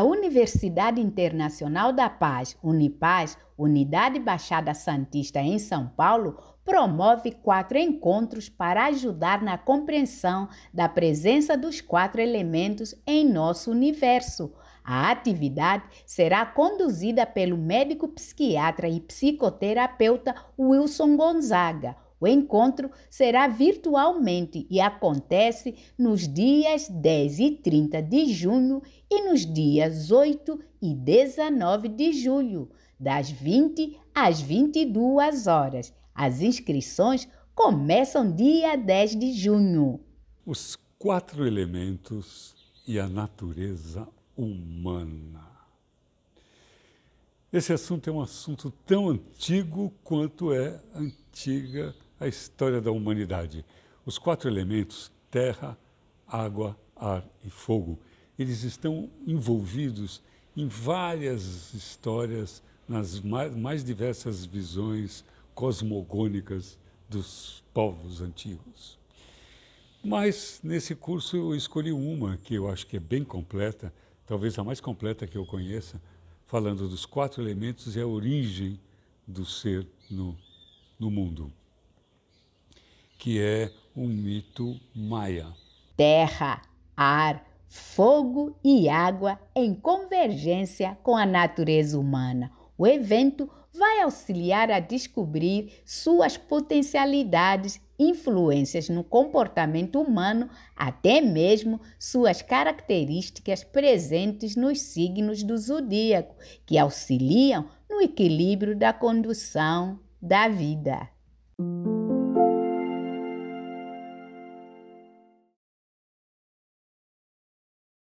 A Universidade Internacional da Paz, Unipaz, Unidade Baixada Santista em São Paulo, promove quatro encontros para ajudar na compreensão da presença dos quatro elementos em nosso universo. A atividade será conduzida pelo médico psiquiatra e psicoterapeuta Wilson Gonzaga. O encontro será virtualmente e acontece nos dias 10 e 30 de junho e nos dias 8 e 19 de julho, das 20 às 22 horas. As inscrições começam dia 10 de junho. Os quatro elementos e a natureza humana. Esse assunto é um assunto tão antigo quanto é antiga a história da humanidade. Os quatro elementos, terra, água, ar e fogo, eles estão envolvidos em várias histórias, nas mais, diversas visões cosmogônicas dos povos antigos. Mas nesse curso eu escolhi uma que eu acho que é bem completa, talvez a mais completa que eu conheça, falando dos quatro elementos e a origem do ser no, no mundo que é o mito maia. Terra, ar, fogo e água em convergência com a natureza humana. O evento vai auxiliar a descobrir suas potencialidades, influências no comportamento humano, até mesmo suas características presentes nos signos do zodíaco, que auxiliam no equilíbrio da condução da vida.